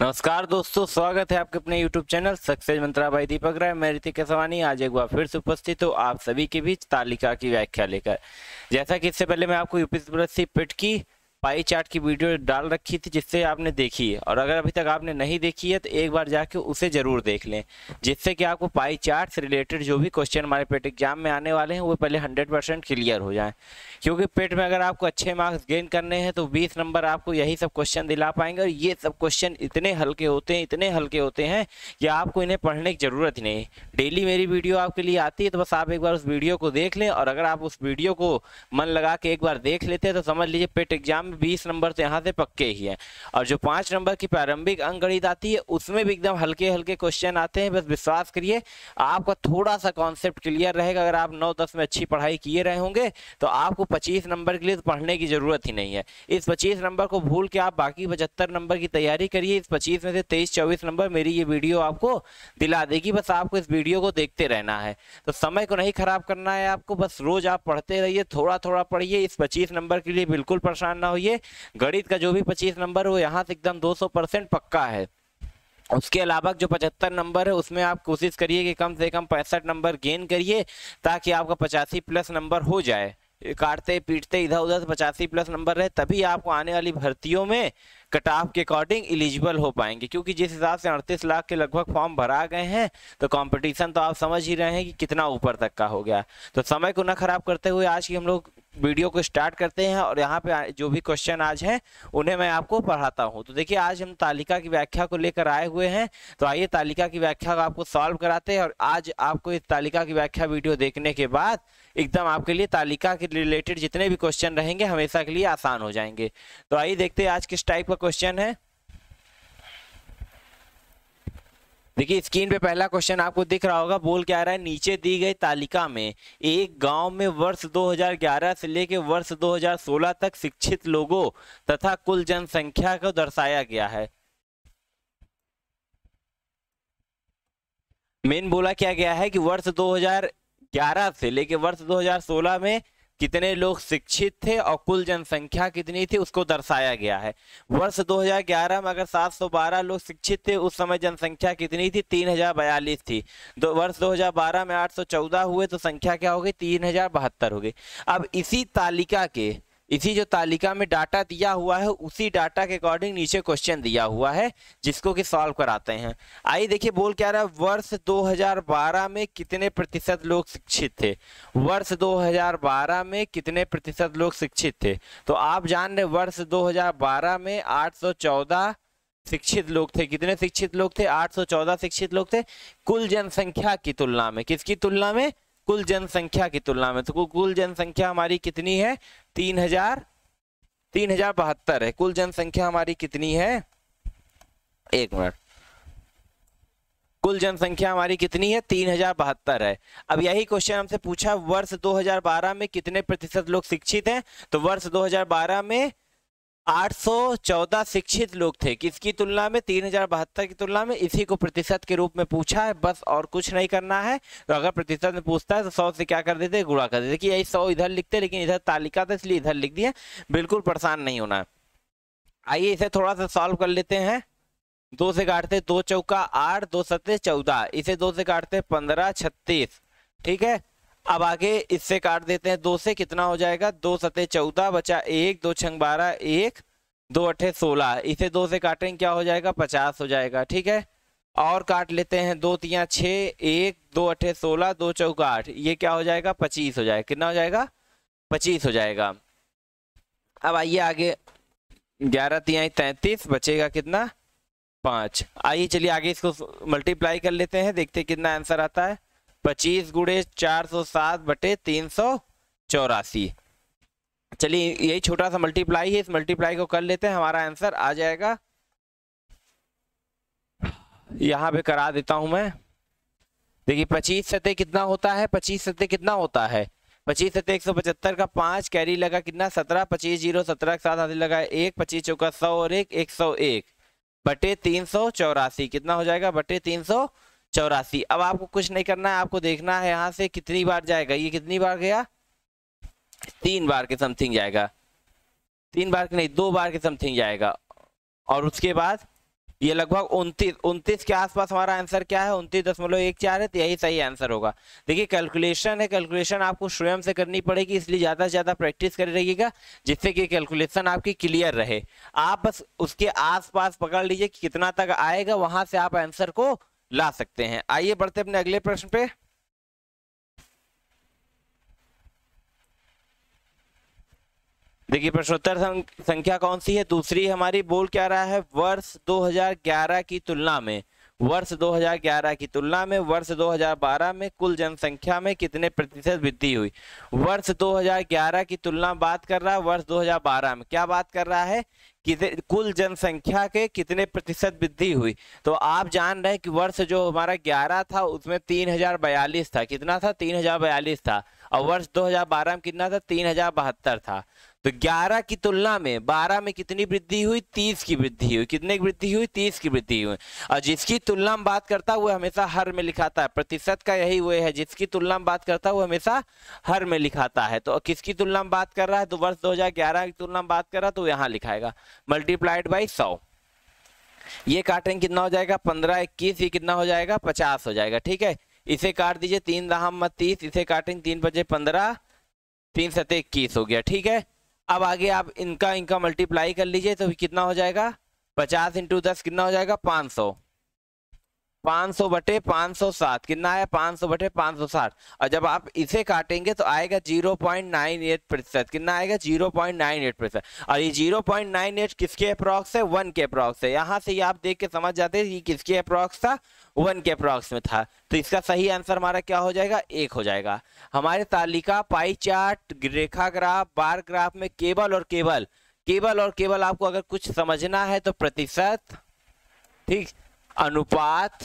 नमस्कार दोस्तों स्वागत है आपके अपने YouTube चैनल सक्सेस मंत्रा भाई दीपक राय मैं ऋतिक केसवानी आज एक बार फिर से उपस्थित हूँ आप सभी के बीच तालिका की व्याख्या लेकर जैसा कि इससे पहले मैं आपको यूपी पिट की पाई चार्ट की वीडियो डाल रखी थी जिससे आपने देखी है और अगर अभी तक आपने नहीं देखी है तो एक बार जाके उसे ज़रूर देख लें जिससे कि आपको पाई चार्ट से रिलेटेड जो भी क्वेश्चन हमारे पेट एग्जाम में आने वाले हैं वो पहले हंड्रेड परसेंट क्लियर हो जाएँ क्योंकि पेट में अगर आपको अच्छे मार्क्स गेन करने हैं तो बीस नंबर आपको यही सब क्वेश्चन दिला पाएंगे और ये सब क्वेश्चन इतने हल्के होते हैं इतने हल्के होते हैं कि आपको इन्हें पढ़ने की ज़रूरत ही नहीं डेली मेरी वीडियो आपके लिए आती है तो बस आप एक बार उस वीडियो को देख लें और अगर आप उस वीडियो को मन लगा के एक बार देख लेते हैं तो समझ लीजिए पेट एग्जाम एग्जाम में बीस नंबर तो यहाँ से पक्के ही है और जो पाँच नंबर की प्रारंभिक अंक गणित आती है उसमें भी एकदम हल्के हल्के क्वेश्चन आते हैं बस विश्वास करिए आपका थोड़ा सा कॉन्सेप्ट क्लियर रहेगा अगर आप नौ दस में अच्छी पढ़ाई किए रहे होंगे तो आपको पच्चीस नंबर के लिए तो पढ़ने की ज़रूरत ही नहीं है इस पच्चीस नंबर को भूल के आप बाकी पचहत्तर नंबर की तैयारी करिए इस पच्चीस में से तेईस चौबीस नंबर मेरी ये वीडियो आपको दिला देगी बस आपको इस वीडियो को देखते रहना है तो समय को नहीं खराब करना है आपको बस रोज़ आप पढ़ते रहिए थोड़ा थोड़ा पढ़िए इस पच्चीस नंबर के लिए बिल्कुल परेशान ना हो ये गणित का जो भी पच्चीस नंबर हो यहाँ से एकदम दो सौ परसेंट पक्का है उसके अलावा जो 75 नंबर है उसमें आप कोशिश करिए कि कम से कम पैंसठ नंबर गेन करिए ताकि आपका पचासी प्लस नंबर हो जाए काटते पीटते इधर उधर से पचासी प्लस नंबर रहे तभी आपको आने वाली भर्तियों में कट ऑफ के अकॉर्डिंग एलिजिबल हो पाएंगे क्योंकि जिस हिसाब से अड़तीस लाख के लगभग फॉर्म भरा गए हैं तो कंपटीशन तो आप समझ ही रहे हैं कि कितना ऊपर तक का हो गया तो समय को ना खराब करते हुए आज की हम लोग वीडियो को स्टार्ट करते हैं और यहाँ पे जो भी क्वेश्चन आज हैं उन्हें मैं आपको पढ़ाता हूँ तो देखिए आज हम तालिका की व्याख्या को लेकर आए हुए हैं तो आइए तालिका की व्याख्या को आपको सॉल्व कराते हैं और आज आपको इस तालिका की व्याख्या वीडियो देखने के बाद एकदम आपके लिए तालिका के रिलेटेड जितने भी क्वेश्चन रहेंगे हमेशा के लिए आसान हो जाएंगे तो आइए देखते हैं आज किस टाइप का क्वेश्चन है देखिए स्क्रीन पे पहला क्वेश्चन आपको दिख रहा होगा बोल क्या रहा है नीचे दी गई तालिका में एक गांव में वर्ष 2011 से लेकर वर्ष 2016 तक शिक्षित लोगों तथा कुल जनसंख्या को दर्शाया गया है मेन बोला क्या गया है कि वर्ष 2011 से लेकर वर्ष 2016 में कितने लोग शिक्षित थे और कुल जनसंख्या कितनी थी उसको दर्शाया गया है वर्ष 2011 में अगर 712 लोग शिक्षित थे उस समय जनसंख्या कितनी थी तीन थी दो वर्ष 2012 में 814 हुए तो संख्या क्या हो गई तीन हो गई अब इसी तालिका के इसी जो तालिका में डाटा दिया हुआ है उसी डाटा के अकॉर्डिंग नीचे क्वेश्चन दिया हुआ है जिसको कि सॉल्व कराते हैं आइए देखिए बोल क्या रहा है वर्ष 2012 में कितने प्रतिशत लोग शिक्षित थे वर्ष 2012 में कितने प्रतिशत लोग शिक्षित थे तो आप जान रहे वर्ष 2012 में 814 शिक्षित लोग थे कितने शिक्षित लोग थे आठ शिक्षित लोग थे कुल जनसंख्या की तुलना में किसकी तुलना में कुल जनसंख्या की तुलना में तो कुल जनसंख्या हमारी कितनी है तीन हजार तीन हजार बहत्तर है कुल जनसंख्या हमारी कितनी है एक मिनट कुल जनसंख्या हमारी कितनी है तीन हजार बहत्तर है अब यही क्वेश्चन हमसे पूछा वर्ष 2012 में कितने प्रतिशत लोग शिक्षित हैं तो वर्ष 2012 में 814 शिक्षित लोग थे किसकी तुलना में तीन की तुलना में इसी को प्रतिशत के रूप में पूछा है बस और कुछ नहीं करना है तो अगर प्रतिशत में पूछता है तो सौ से क्या कर देते गुणा कर देते कि यही सौ इधर लिखते लेकिन इधर तालिका था तो इसलिए इधर लिख दिया बिल्कुल परेशान नहीं होना आइए इसे थोड़ा सा सॉल्व कर लेते हैं दो से काटते दो चौका आठ दो सत्ते चौदह इसे दो से काटते पंद्रह छत्तीस ठीक है अब आगे इससे काट देते हैं दो से कितना हो जाएगा दो सतह चौदह बचा एक दो छंग बारह एक दो अट्ठे सोलह इसे दो से काटेंगे क्या हो जाएगा पचास हो जाएगा ठीक है और काट लेते हैं दो तिया छः एक दो अट्ठे सोलह दो चौका आठ ये क्या हो जाएगा पच्चीस हो जाएगा कितना हो जाएगा पच्चीस हो जाएगा अब आइए आगे ग्यारह तिया तैंतीस बचेगा कितना पाँच आइए चलिए आगे इसको मल्टीप्लाई कर लेते हैं देखते कितना आंसर आता है पच्चीस गुड़े चार सौ सात बटे तीन सौ चौरासी चलिए यही छोटा सा मल्टीप्लाई है इस मल्टीप्लाई को कर लेते हैं हमारा आंसर आ जाएगा यहाँ पे करा देता हूँ मैं देखिए पच्चीस सतह कितना होता है पच्चीस सतह कितना होता है पच्चीस सतह एक सौ पचहत्तर का पाँच कैरी लगा कितना सत्रह पच्चीस जीरो सत्रह के साथ हाथी लगा एक पच्चीस चौका सौ और एक एक सौ एक बटे तीन सौ चौरासी कितना हो जाएगा बटे तीन सौ चौरासी अब आपको कुछ नहीं करना है आपको देखना है यहाँ से कितनी बार जाएगा ये कितनी बार गया तीन बार के समथिंग जाएगा तीन बार के नहीं दो बार के समथिंग जाएगा और उसके बाद ये लगभग उनतीस उनतीस के आसपास हमारा आंसर क्या है उनतीस दशमलव एक चार है तो यही सही आंसर होगा देखिए कैलकुलेशन है कैलकुलेशन आपको स्वयं से करनी पड़ेगी इसलिए ज़्यादा से ज़्यादा प्रैक्टिस कर रहिएगा जिससे कि कैलकुलेशन आपकी क्लियर रहे आप बस उसके आसपास पकड़ लीजिए कि कितना तक आएगा वहाँ से आप आंसर को ला सकते हैं आइए बढ़ते अपने अगले प्रश्न पे देखिए प्रश्नोत्तर संख्या कौन सी है दूसरी हमारी बोल क्या रहा है वर्ष 2011 की तुलना में वर्ष 2011 की तुलना में वर्ष 2012 में कुल जनसंख्या में कितने प्रतिशत वृद्धि हुई वर्ष 2011 की तुलना बात कर रहा है वर्ष 2012 में क्या बात कर रहा है कुल जनसंख्या के कितने प्रतिशत वृद्धि हुई तो आप जान रहे हैं कि वर्ष जो हमारा ग्यारह था उसमें तीन हजार बयालीस था कितना था तीन हजार बयालीस था और वर्ष 2012 में कितना था तीन हजार बहत्तर था तो 11 की तुलना में 12 में कितनी वृद्धि हुई 30 की वृद्धि हुई कितने की वृद्धि हुई 30 की वृद्धि हुई और जिसकी तुलना में बात करता हुआ हमेशा हर में लिखाता है प्रतिशत का यही हुए है जिसकी तुलना में बात करता हुआ हमेशा हर में लिखाता है तो किसकी तुलना में बात कर रहा है तो वर्ष दो की तुलना में बात कर रहा है तो यहाँ लिखाएगा मल्टीप्लाइड बाई सौ ये काटेंगे कितना हो जाएगा पंद्रह इक्कीस ये कितना हो जाएगा पचास हो जाएगा ठीक है इसे काट दीजिए तीन मत तीस इसे काटेंगे तीन बजे पंद्रह तीन सतह इक्कीस हो गया ठीक है अब आगे आप इनका इनका मल्टीप्लाई कर लीजिए तो कितना हो जाएगा पचास इंटू दस कितना हो जाएगा पाँच सौ पाँच सौ बटे पाँच सौ सात कितना आया पाँच सौ बटे पाँच सौ साठ और जब आप इसे काटेंगे तो आएगा जीरो पॉइंट नाइन एट प्रतिशत कितना आएगा जीरो पॉइंट नाइन एट प्रतिशत और ये जीरो पॉइंट नाइन एट किसके अप्रॉक्स है वन के अप्रॉक्स है यहाँ से ये आप देख के समझ जाते हैं कि किसके अप्रॉक्स था वन के अप्रॉक्स में था तो इसका सही आंसर हमारा क्या हो जाएगा एक हो जाएगा हमारे तालिका पाई चार्ट रेखा ग्राफ बार ग्राफ में केबल और केबल केबल और केबल आपको अगर कुछ समझना है तो प्रतिशत ठीक अनुपात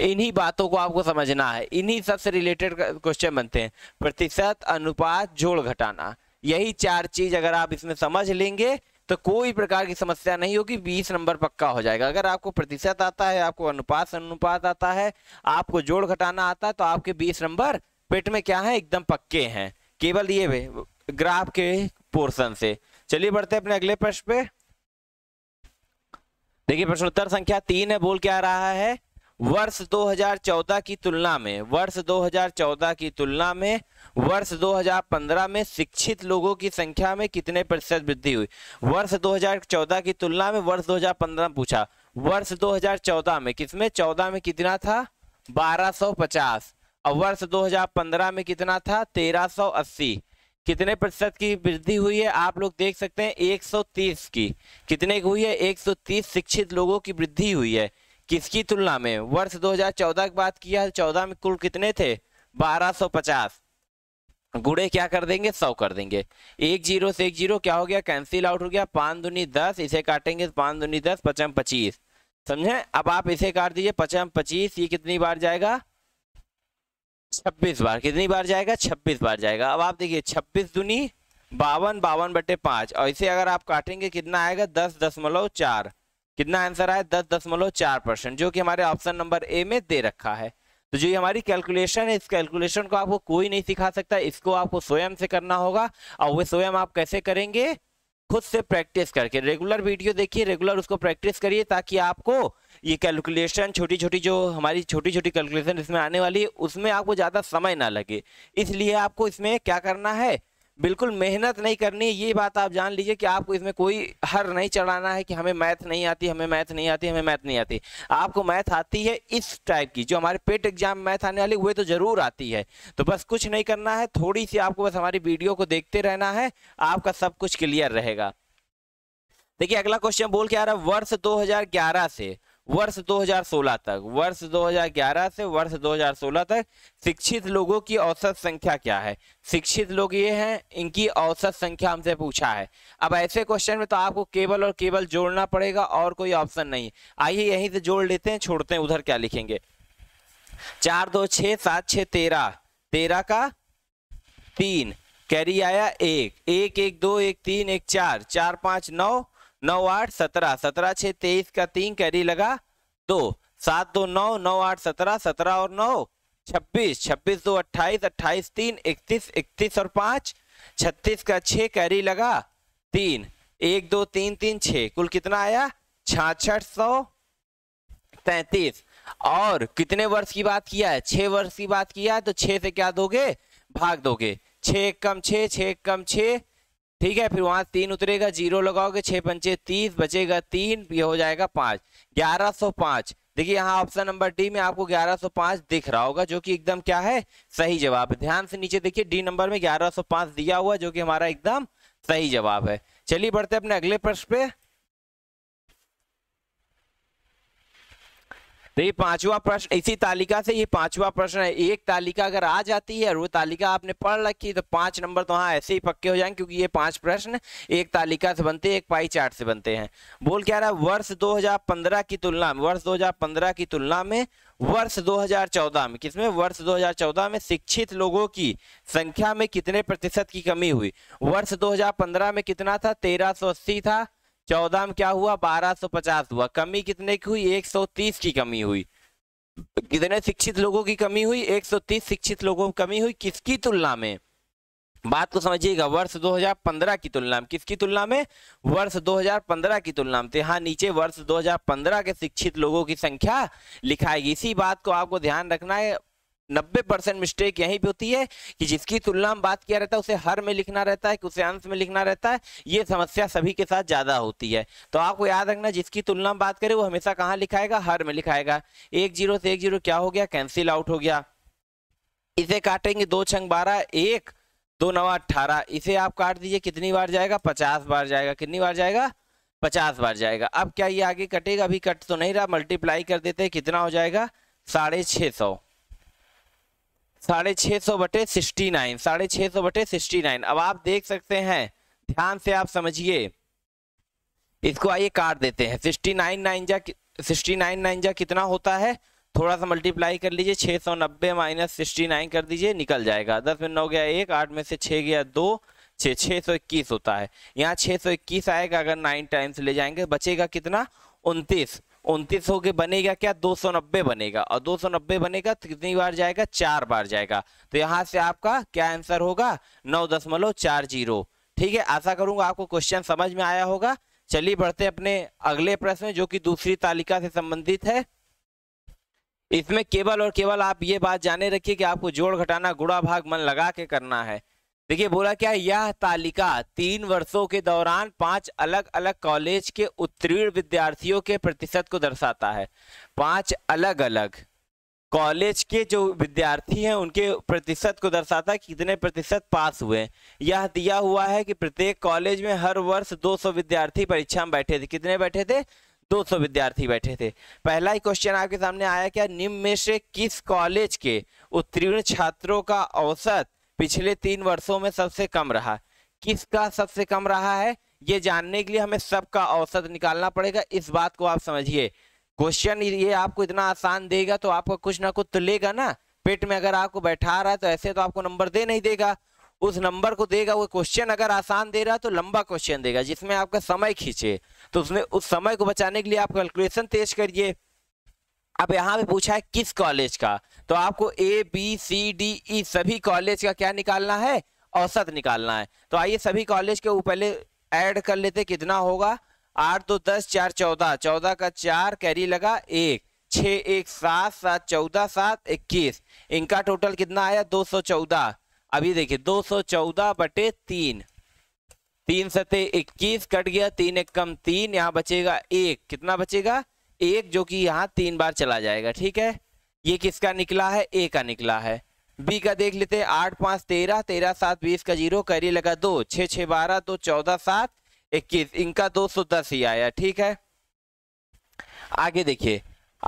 इन्हीं बातों को आपको समझना है इन्हीं सब से रिलेटेड क्वेश्चन बनते हैं प्रतिशत अनुपात जोड़ घटाना यही चार चीज अगर आप इसमें समझ लेंगे तो कोई प्रकार की समस्या नहीं होगी बीस नंबर पक्का हो जाएगा अगर आपको प्रतिशत आता है आपको अनुपात अनुपात आता है आपको जोड़ घटाना आता है तो आपके बीस नंबर पेट में क्या है एकदम पक्के हैं केवल ये ग्राफ के पोर्शन से चलिए बढ़ते अपने अगले प्रश्न पे देखिए प्रश्नोत्तर संख्या तीन है बोल क्या रहा है वर्ष 2014 की तुलना में वर्ष 2014 की तुलना में वर्ष 2015 में शिक्षित लोगों की संख्या में कितने प्रतिशत वृद्धि हुई वर्ष 2014 की तुलना में वर्ष 2015 पूछा वर्ष 2014 में किसमें 14 में कितना था 1250 और वर्ष 2015 में कितना था 1380 कितने प्रतिशत की वृद्धि हुई है आप लोग देख सकते हैं 130 की कितने की हुई है 130 शिक्षित लोगों की वृद्धि हुई है किसकी तुलना में वर्ष 2014 की बात किया चौदह में कुल कितने थे 1250 गुड़े क्या कर देंगे सौ कर देंगे एक जीरो से एक जीरो क्या हो गया कैंसिल आउट हो गया पाँच दुनी दस इसे काटेंगे तो पाँच दुनी दस पचम पच्चीस समझे अब आप इसे काट दीजिए पचम पच्चीस ये कितनी बार जाएगा छब्बीस बार कितनी बार जाएगा छब्बीस बार जाएगा अब आप देखिए छब्बीस दुनी बावन बावन बटे पांच और इसे अगर आप काटेंगे कितना आएगा दस दशमलव चार कितना आंसर आया दस दशमलव चार परसेंट जो कि हमारे ऑप्शन नंबर ए में दे रखा है तो जो ये हमारी कैलकुलेशन है इस कैलकुलेशन को आपको कोई नहीं सिखा सकता इसको आपको स्वयं से करना होगा और वे स्वयं आप कैसे करेंगे खुद से प्रैक्टिस करके रेगुलर वीडियो देखिए रेगुलर उसको प्रैक्टिस करिए ताकि आपको ये कैलकुलेशन छोटी छोटी जो हमारी छोटी छोटी कैलकुलेशन इसमें आने वाली है उसमें आपको ज़्यादा समय ना लगे इसलिए आपको इसमें क्या करना है बिल्कुल मेहनत नहीं करनी ये बात आप जान लीजिए कि आपको इसमें कोई हर नहीं चढ़ाना है कि हमें मैथ नहीं आती हमें मैथ नहीं आती हमें मैथ नहीं आती आपको मैथ आती है इस टाइप की जो हमारे पेट एग्जाम मैथ आने वाली वे तो ज़रूर आती है तो बस कुछ नहीं करना है थोड़ी सी आपको बस हमारी वीडियो को देखते रहना है आपका सब कुछ क्लियर रहेगा देखिए अगला क्वेश्चन बोल के आ रहा है वर्ष 2011 से वर्ष 2016 तक वर्ष 2011 से वर्ष 2016 तक शिक्षित लोगों की औसत संख्या क्या है शिक्षित लोग ये हैं इनकी औसत संख्या हमसे पूछा है अब ऐसे क्वेश्चन में तो आपको केवल और केवल जोड़ना पड़ेगा और कोई ऑप्शन नहीं आइए यहीं से जोड़ लेते हैं छोड़ते हैं उधर क्या लिखेंगे चार दो छ सात छ तेरह तेरह का तीन कैरी आया एक एक एक दो एक तीन एक चार चार पाँच नौ नौ आठ सत्रह सत्रह छह तेईस का तीन कैरी लगा दो सात दो नौ नौ आठ सत्रह सत्रह और नौ छब्बीस छब्बीस दो अट्ठाईस अट्ठाईस तीन इकतीस इकतीस और पाँच छत्तीस का छः कैरी लगा तीन एक दो तीन तीन छः कुल कितना आया छाछठ सौ तैतीस और कितने वर्ष की बात किया है छः वर्ष की बात किया है तो छः से क्या दोगे भाग दोगे छः कम छः छः कम छः ठीक है फिर वहां तीन उतरेगा जीरो लगाओगे छह पंचे तीस बचेगा तीन ये हो जाएगा पांच ग्यारह सौ पांच देखिए यहाँ ऑप्शन नंबर डी में आपको 1105 दिख रहा होगा जो कि एकदम क्या है सही जवाब है ध्यान से नीचे देखिए डी नंबर में 1105 दिया हुआ जो कि हमारा एकदम सही जवाब है चलिए बढ़ते अपने अगले प्रश्न पे तो ये पांचवा प्रश्न इसी तालिका से ये पांचवा प्रश्न है एक तालिका अगर आ जाती है और वो तालिका आपने पढ़ रखी तो पांच नंबर तो हाँ ऐसे ही पक्के हो जाएंगे क्योंकि ये पांच प्रश्न एक तालिका से बनते हैं एक पाई चार्ट से बनते हैं बोल क्या रहा है वर्ष 2015 की तुलना में वर्ष 2015 की तुलना में वर्ष 2014 में किसमें वर्ष 2014 में शिक्षित लोगों की संख्या में कितने प्रतिशत की कमी हुई वर्ष 2015 में कितना था 1380 था चौदह में क्या हुआ बारह सौ पचास हुआ कमी कितने की हुई एक सौ तीस की कमी हुई कितने शिक्षित लोगों की कमी हुई एक सौ तीस शिक्षित लोगों की कमी हुई किसकी तुलना में बात को तो समझिएगा वर्ष 2015 की तुलना में किसकी तुलना में वर्ष 2015 की तुलना में तो यहाँ नीचे वर्ष 2015 के शिक्षित लोगों की संख्या लिखाएगी इसी बात को आपको ध्यान रखना है नब्बे परसेंट मिस्टेक यहीं पे होती है कि जिसकी तुलना में बात किया रहता है उसे हर में लिखना रहता है कि उसे अंश में लिखना रहता है ये समस्या सभी के साथ ज्यादा होती है तो आपको याद रखना जिसकी तुलना में बात करें वो हमेशा कहाँ लिखाएगा हर में लिखाएगा एक जीरो से एक जीरो क्या हो गया कैंसिल आउट हो गया इसे काटेंगे दो छंग बारह एक दो नवा अट्ठारह इसे आप काट दीजिए कितनी बार जाएगा पचास बार जाएगा कितनी बार जाएगा पचास बार जाएगा अब क्या ये आगे कटेगा अभी कट तो नहीं रहा मल्टीप्लाई कर देते कितना हो जाएगा साढ़े छः सौ साढ़े छः सौ बटे सिक्सटी नाइन साढ़े छः सौ बटे सिक्सटी नाइन अब आप देख सकते हैं ध्यान से आप समझिए इसको आइए काट देते हैं सिक्सटी नाइन नाइन जा सिक्सटी नाइन नाइन जा कितना होता है थोड़ा सा मल्टीप्लाई कर लीजिए छः सौ नब्बे माइनस सिक्सटी नाइन कर दीजिए निकल जाएगा दस में नौ गया एक आठ में से छः गया दो छः छः सौ इक्कीस होता है यहाँ छः सौ इक्कीस आएगा अगर नाइन टाइम्स ले जाएंगे बचेगा कितना उनतीस उनतीस हो के बनेगा क्या दो सौ नब्बे बनेगा और दो सौ नब्बे बनेगा तो कितनी बार जाएगा चार बार जाएगा तो यहाँ से आपका क्या आंसर होगा नौ दशमलव चार जीरो ठीक है आशा करूंगा आपको क्वेश्चन समझ में आया होगा चलिए बढ़ते अपने अगले प्रश्न जो कि दूसरी तालिका से संबंधित है इसमें केवल और केवल आप ये बात जाने रखिए कि आपको जोड़ घटाना गुड़ा भाग मन लगा के करना है देखिए बोला क्या यह तालिका तीन वर्षों के दौरान पांच अलग अलग कॉलेज के उत्तीर्ण विद्यार्थियों के प्रतिशत को दर्शाता है पांच अलग अलग कॉलेज के जो विद्यार्थी हैं उनके प्रतिशत को दर्शाता है कितने प्रतिशत पास हुए यह दिया हुआ है कि प्रत्येक कॉलेज में हर वर्ष 200 विद्यार्थी परीक्षा में बैठे थे कितने बैठे थे 200 विद्यार्थी बैठे थे पहला ही क्वेश्चन आपके सामने आया क्या निम्न में से किस कॉलेज के उत्तीर्ण छात्रों का औसत पिछले तीन वर्षों में सबसे कम रहा किसका सबसे कम रहा है ये जानने के लिए हमें सबका औसत निकालना पड़ेगा इस बात को आप समझिए क्वेश्चन ये आपको इतना आसान देगा तो आपको कुछ ना कुछ तो लेगा ना पेट में अगर आपको बैठा रहा है तो ऐसे तो आपको नंबर दे नहीं देगा उस नंबर को देगा वो क्वेश्चन अगर आसान दे रहा है तो लंबा क्वेश्चन देगा जिसमें आपका समय खींचे तो उसमें उस समय को बचाने के लिए आप कैलकुलेशन तेज करिए अब यहाँ पे पूछा है किस कॉलेज का तो आपको A B C D E सभी कॉलेज का क्या निकालना है औसत निकालना है तो आइए सभी कॉलेज के पहले ऐड कर लेते कितना होगा आठ दो दस चार चौदह चौदह का चार कैरी लगा एक छ एक सात सात चौदह सात इक्कीस इनका टोटल कितना आया दो सौ चौदह अभी देखिए दो सौ चौदह बटे तीन तीन सते इक्कीस कट गया तीन एक कम तीन यहाँ बचेगा एक कितना बचेगा एक जो कि यहाँ तीन बार चला जाएगा ठीक है ये किसका निकला है ए का निकला है बी का देख लेते हैं आठ पाँच तेरह तेरह सात बीस का जीरो कैरी लगा दो छः छः बारह दो चौदह सात इक्कीस इनका दो सौ दस ही आया ठीक है आगे देखिए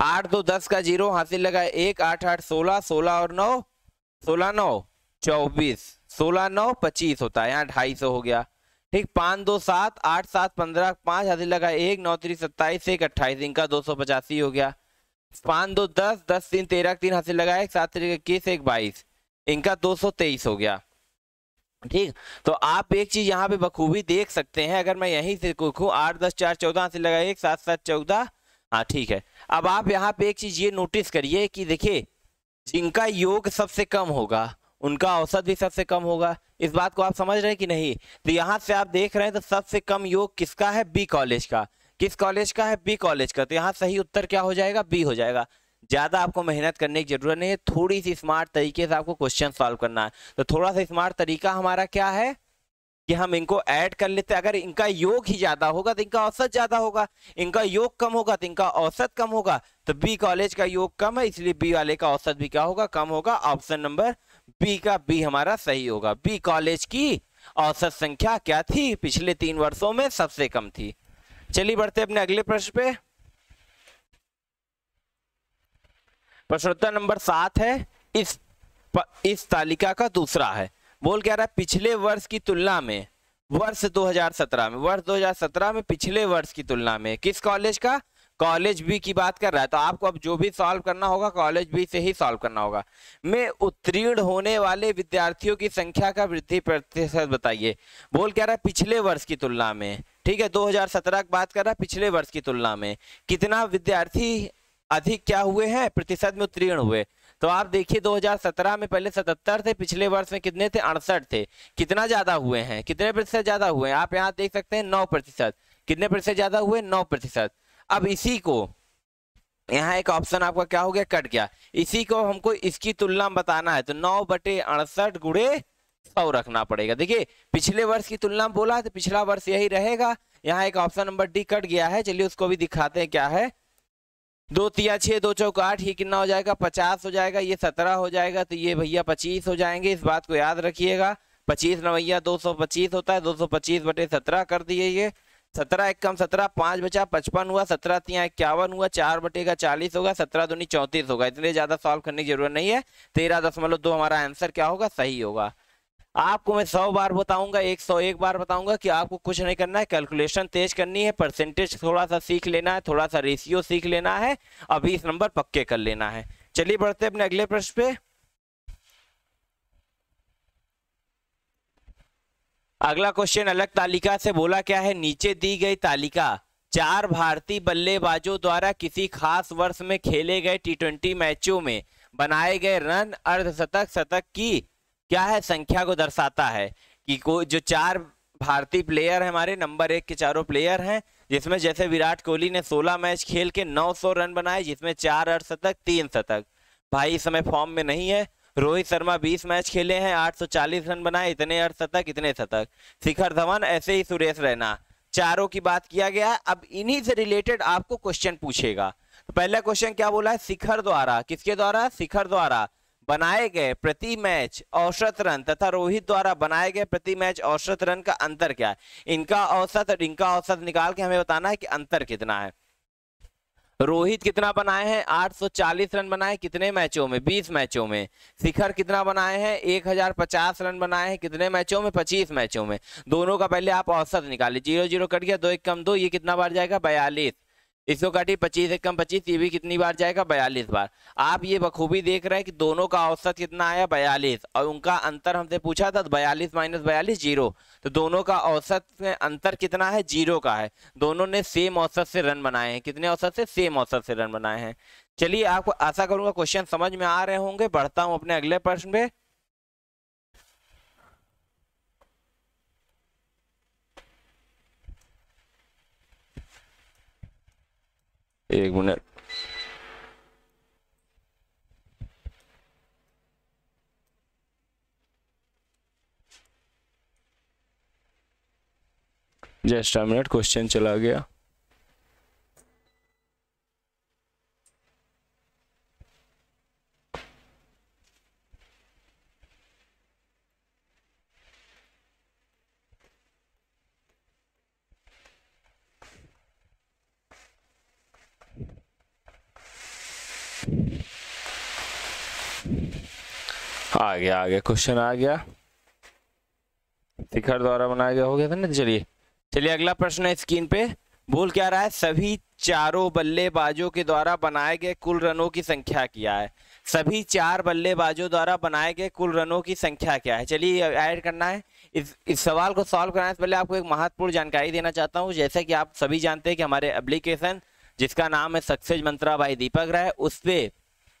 आठ दो दस का जीरो हासिल लगा एक आठ आठ सोलह सोलह और नौ सोलह नौ चौबीस सोलह नौ पच्चीस होता है यहाँ ढाई सौ हो गया ठीक पाँच दो सात आठ सात पंद्रह पाँच हाथी लगा एक नौ तीन सत्ताईस एक अट्ठाईस इनका दो सौ पचासी हो गया पाँच दो दस दस तीन तेरह तीन हाथी लगा एक सात तीन इक्कीस एक बाईस इनका दो सौ तेईस हो गया ठीक तो आप एक चीज यहाँ पे बखूबी देख सकते हैं अगर मैं यहीं से लिखूँ आठ दस चार चौदह हाथी लगा एक सात सात चौदह हाँ ठीक है अब आप यहाँ पे एक चीज ये नोटिस करिए कि देखिए जिनका योग सबसे कम होगा उनका औसत भी सबसे कम होगा इस बात को आप समझ रहे हैं कि नहीं तो यहाँ से आप देख रहे हैं तो सबसे कम योग किसका है बी कॉलेज का किस कॉलेज का है बी कॉलेज का तो यहाँ सही उत्तर क्या हो जाएगा बी हो जाएगा ज़्यादा आपको मेहनत करने की ज़रूरत नहीं है थोड़ी सी स्मार्ट तरीके से आपको क्वेश्चन सॉल्व करना है तो थोड़ा सा स्मार्ट तरीका हमारा क्या है कि हम इनको ऐड कर लेते हैं अगर इनका योग ही ज़्यादा होगा तो इनका औसत ज़्यादा होगा इनका योग कम होगा तो इनका औसत कम होगा तो बी कॉलेज का योग कम है इसलिए बी वाले का औसत भी क्या होगा कम होगा ऑप्शन नंबर बी का बी हमारा सही होगा बी कॉलेज की औसत संख्या क्या थी पिछले तीन वर्षों में सबसे कम थी चलिए बढ़ते अपने अगले प्रश्न पे प्रश्नोत्तर नंबर सात है इस प, इस तालिका का दूसरा है बोल क्या रहा है पिछले वर्ष की तुलना में वर्ष 2017 में वर्ष 2017 में पिछले वर्ष की तुलना में किस कॉलेज का कॉलेज बी की बात कर रहा है तो आपको अब जो भी सॉल्व करना होगा कॉलेज बी से ही सॉल्व करना होगा में उत्तीर्ण होने वाले विद्यार्थियों की संख्या का वृद्धि प्रतिशत बताइए बोल क्या रहा है पिछले वर्ष की तुलना में ठीक है 2017 की बात कर रहा है पिछले वर्ष की तुलना में कितना विद्यार्थी अधिक क्या हुए हैं प्रतिशत में उत्तीर्ण हुए तो आप देखिए 2017 में पहले 77 थे पिछले वर्ष में कितने थे अड़सठ थे कितना ज्यादा हुए हैं कितने प्रतिशत ज्यादा हुए हैं आप यहाँ देख सकते हैं नौ प्रतिशत कितने प्रतिशत ज्यादा हुए नौ प्रतिशत अब इसी को यहाँ एक ऑप्शन आपका क्या हो गया कट गया इसी को हमको इसकी तुलना बताना है तो नौ बटे अड़सठ गुड़े सौ रखना पड़ेगा देखिए पिछले वर्ष की तुलना बोला तो पिछला वर्ष यही रहेगा यहाँ एक ऑप्शन नंबर डी कट गया है चलिए उसको भी दिखाते हैं क्या है दो तिया छः दो चौक आठ ये कितना हो जाएगा पचास हो जाएगा ये सत्रह हो जाएगा तो ये भैया पच्चीस हो जाएंगे इस बात को याद रखिएगा पच्चीस नवैया दो सौ पच्चीस होता है दो सौ पच्चीस बटे सत्रह कर दिए ये सत्रह एक कम सत्रह पाँच बचा पचपन हुआ सत्रह तिया इक्यावन हुआ चार बटेगा चालीस होगा सत्रह दूनी चौंतीस होगा इतने ज़्यादा सॉल्व करने की जरूरत नहीं है तेरह दशमलव दो हमारा आंसर क्या होगा सही होगा आपको मैं सौ बार बताऊंगा एक सौ एक बार बताऊंगा कि आपको कुछ नहीं करना है कैलकुलेशन तेज करनी है परसेंटेज थोड़ा सा सीख लेना है थोड़ा सा रेशियो सीख लेना है अभी इस नंबर पक्के कर लेना है चलिए बढ़ते अपने अगले प्रश्न पे अगला क्वेश्चन अलग तालिका से बोला क्या है नीचे दी गई तालिका चार भारतीय बल्लेबाजों द्वारा किसी खास वर्ष में खेले गए टी मैचों में बनाए गए रन अर्धशतक शतक की क्या है संख्या को दर्शाता है कि को जो चार भारतीय प्लेयर है हमारे नंबर एक के चारों प्लेयर हैं जिसमें जैसे विराट कोहली ने 16 मैच खेल के 900 रन बनाए जिसमें चार अर्धशतक तीन शतक भाई इस समय फॉर्म में नहीं है रोहित शर्मा 20 मैच खेले हैं 840 रन बनाए इतने शतक इतने शतक शिखर धवन ऐसे ही सुरेश रैना चारों की बात किया गया है अब इन्हीं से रिलेटेड आपको क्वेश्चन पूछेगा तो पहला क्वेश्चन क्या बोला है शिखर द्वारा किसके द्वारा शिखर द्वारा बनाए गए प्रति मैच औसत रन तथा रोहित द्वारा बनाए गए प्रति मैच औसत रन का अंतर क्या है इनका औसत और इनका औसत निकाल के हमें बताना है कि अंतर कितना है रोहित कितना बनाए हैं 840 रन बनाए कितने मैचों में 20 मैचों में शिखर कितना बनाए हैं 1050 रन बनाए हैं कितने मैचों में 25 मैचों में दोनों का पहले आप औसत लीजिए जीरो जीरो कट गया दो एक कम दो ये कितना बार जाएगा बयालीस एक सौ काटी पच्चीस एक कम पच्चीस ये भी कितनी बार जाएगा बयालीस बार आप ये बखूबी देख रहे हैं कि दोनों का औसत कितना आया बयालीस और उनका अंतर हमसे पूछा था बयालीस माइनस बयालीस जीरो तो दोनों का औसत में अंतर कितना है जीरो का है दोनों ने सेम औसत से रन बनाए हैं कितने औसत से सेम औसत से रन बनाए हैं चलिए आपको आशा करूंगा क्वेश्चन समझ में आ रहे होंगे बढ़ता हूँ अपने अगले प्रश्न पे एक minute just a minute question चला गया आ गया आ गया क्वेश्चन आ गया शिखर द्वारा बनाया गया हो गया ना चलिए चलिए अगला प्रश्न है स्क्रीन पे बोल क्या रहा है सभी चारों बल्लेबाजों के द्वारा बनाए गए कुल रनों की संख्या क्या है सभी चार बल्लेबाजों द्वारा बनाए गए कुल रनों की संख्या क्या है चलिए ऐड करना है इस इस सवाल को सॉल्व कराने से पहले आपको एक महत्वपूर्ण जानकारी देना चाहता हूँ जैसे कि आप सभी जानते हैं कि हमारे एप्लीकेशन जिसका नाम है सक्सेस मंत्रा भाई दीपक राय उस पर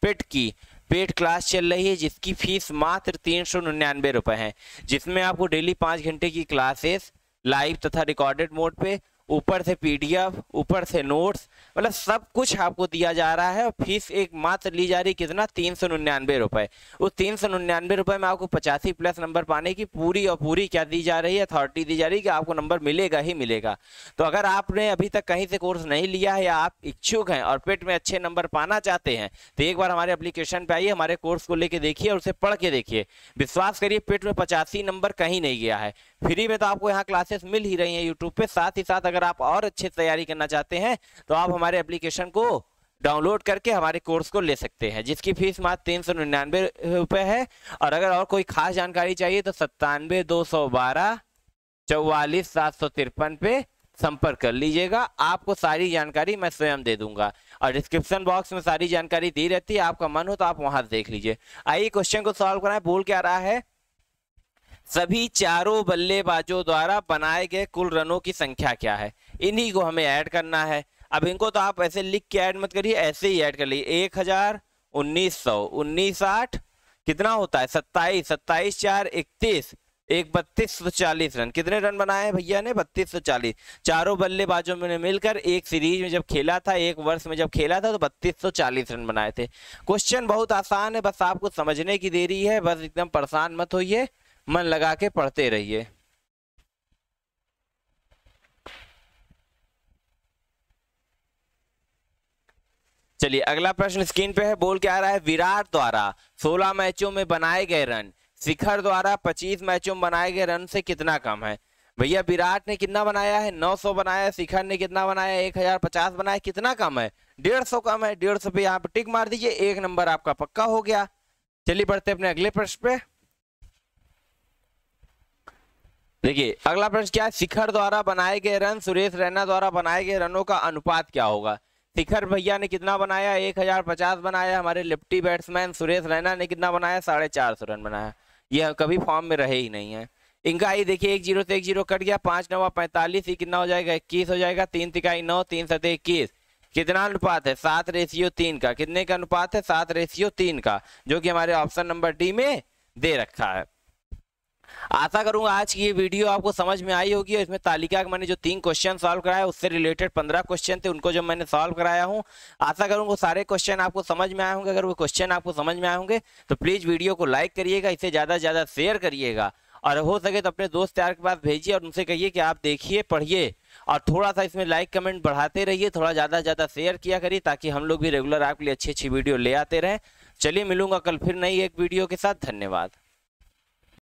पिट की पेड क्लास चल रही है जिसकी फीस मात्र तीन सौ निन्यानवे रुपए है जिसमें आपको डेली पाँच घंटे की क्लासेस लाइव तथा रिकॉर्डेड मोड पे ऊपर से पीडीएफ ऊपर से नोट्स मतलब सब कुछ आपको दिया जा रहा है और फीस एक मात्र ली जा रही कितना तीन सौ निन्यानवे रुपये उस तीन सौ निन्यानवे रुपये में आपको पचासी प्लस नंबर पाने की पूरी और पूरी क्या दी जा रही है अथॉरिटी दी जा रही है कि आपको नंबर मिलेगा ही मिलेगा तो अगर आपने अभी तक कहीं से कोर्स नहीं लिया है या आप इच्छुक हैं और पेट में अच्छे नंबर पाना चाहते हैं तो एक बार हमारे अप्लीकेशन पर आइए हमारे कोर्स को लेकर देखिए और उसे पढ़ के देखिए विश्वास करिए पेट में पचासी नंबर कहीं नहीं गया है फ्री में तो आपको यहाँ क्लासेस मिल ही रही हैं यूट्यूब पर साथ ही साथ अगर आप और अच्छे तैयारी करना चाहते हैं तो आप हमारे एप्लीकेशन को डाउनलोड करके हमारे कोर्स को ले सकते हैं जिसकी फीस मात्र तीन सौ निन्यानवे रुपये है और अगर और कोई खास जानकारी चाहिए तो सत्तानवे दो सौ बारह चौवालीस सात सौ तिरपन पे संपर्क कर लीजिएगा आपको सारी जानकारी मैं स्वयं दे दूंगा और डिस्क्रिप्शन बॉक्स में सारी जानकारी दी रहती है आपका मन हो तो आप वहां देख लीजिए आइए क्वेश्चन को सॉल्व कराएं बोल क्या रहा है सभी चारों बल्लेबाजों द्वारा बनाए गए कुल रनों की संख्या क्या है इन्हीं को हमें ऐड करना है अब इनको तो आप ऐसे लिख के ऐड मत करिए ऐसे ही ऐड कर लिए एक हजार उन्नीस सौ उन्नीस आठ कितना होता है सत्ताईस सत्ताईस चार इकतीस एक बत्तीस सौ चालीस रन कितने रन बनाए भैया ने बत्तीस सौ चालीस चारों बल्लेबाजों में मिलकर एक सीरीज में जब खेला था एक वर्ष में जब खेला था तो बत्तीस सौ चालीस रन बनाए थे क्वेश्चन बहुत आसान है बस आपको समझने की देरी है बस एकदम परेशान मत होइए मन लगा के पढ़ते रहिए चलिए अगला प्रश्न स्क्रीन पे है बोल के आ रहा है विराट द्वारा 16 मैचों में बनाए गए रन शिखर द्वारा 25 मैचों में बनाए गए रन से कितना कम है भैया विराट ने कितना बनाया है 900 बनाया है शिखर ने कितना बनाया एक हजार पचास बनाया कितना कम है डेढ़ सौ कम है डेढ़ सौ पे यहाँ पे टिक मार दीजिए एक नंबर आपका पक्का हो गया चलिए बढ़ते अपने अगले प्रश्न पे देखिए अगला प्रश्न क्या है शिखर द्वारा बनाए गए रन सुरेश रैना द्वारा बनाए गए रनों का अनुपात क्या होगा शिखर भैया ने कितना बनाया एक हजार पचास बनाया हमारे लिप्टी बैट्समैन सुरेश रैना ने कितना बनाया साढ़े चार सौ रन बनाया ये कभी फॉर्म में रहे ही नहीं है इनका ये देखिए एक जीरो से एक जीरो कट गया पाँच नवा पैंतालीस ही कितना हो जाएगा इक्कीस हो जाएगा तीन तिकाई नौ तीन सत इक्कीस कितना अनुपात है सात रेशियो तीन का कितने का अनुपात है सात रेशियो तीन का जो कि हमारे ऑप्शन नंबर डी में दे रखा है आशा करूंगा आज की ये वीडियो आपको समझ में आई होगी और इसमें तालिका के मैंने जो तीन क्वेश्चन सॉल्व कराया उससे रिलेटेड पंद्रह क्वेश्चन थे उनको जो मैंने सॉल्व कराया हूँ आशा करूंगा सारे क्वेश्चन आपको समझ में आए होंगे अगर वो क्वेश्चन आपको समझ में आए होंगे तो प्लीज़ वीडियो को लाइक करिएगा इसे ज़्यादा से ज़्यादा शेयर करिएगा और हो सके तो अपने दोस्त यार के पास भेजिए और उनसे कहिए कि आप देखिए पढ़िए और थोड़ा सा इसमें लाइक कमेंट बढ़ाते रहिए थोड़ा ज़्यादा से ज़्यादा शेयर किया करिए ताकि हम लोग भी रेगुलर आपके लिए अच्छी अच्छी वीडियो ले आते रहें चलिए मिलूंगा कल फिर नई एक वीडियो के साथ धन्यवाद